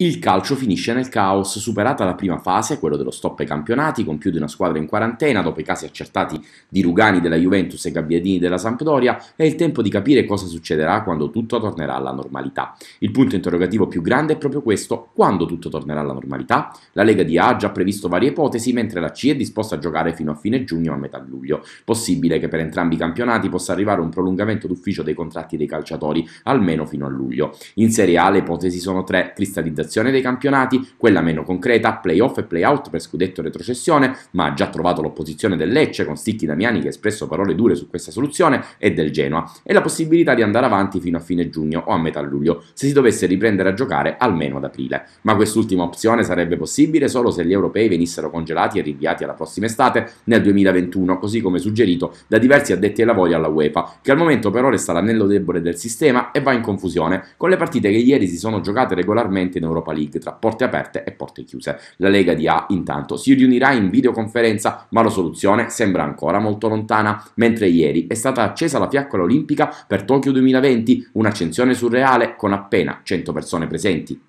Il calcio finisce nel caos, superata la prima fase, quello dello stop ai campionati, con più di una squadra in quarantena, dopo i casi accertati di Rugani della Juventus e Gabbiadini della Sampdoria, è il tempo di capire cosa succederà quando tutto tornerà alla normalità. Il punto interrogativo più grande è proprio questo, quando tutto tornerà alla normalità? La Lega di A ha già previsto varie ipotesi, mentre la C è disposta a giocare fino a fine giugno o a metà luglio. Possibile che per entrambi i campionati possa arrivare un prolungamento d'ufficio dei contratti dei calciatori, almeno fino a luglio. In Serie A le ipotesi sono tre, cristallizzazione organizzazione dei campionati, quella meno concreta, playoff e playout per scudetto e retrocessione, ma ha già trovato l'opposizione del Lecce con Sticchi Damiani che ha espresso parole dure su questa soluzione e del Genoa, e la possibilità di andare avanti fino a fine giugno o a metà luglio, se si dovesse riprendere a giocare almeno ad aprile. Ma quest'ultima opzione sarebbe possibile solo se gli europei venissero congelati e rinviati alla prossima estate nel 2021, così come suggerito da diversi addetti ai lavori alla UEFA, che al momento però resta l'anello debole del sistema e va in confusione con le partite che ieri si sono giocate regolarmente in Europa Europa League tra porte aperte e porte chiuse. La Lega di A intanto si riunirà in videoconferenza, ma la soluzione sembra ancora molto lontana, mentre ieri è stata accesa la fiaccola olimpica per Tokyo 2020, un'accensione surreale con appena 100 persone presenti.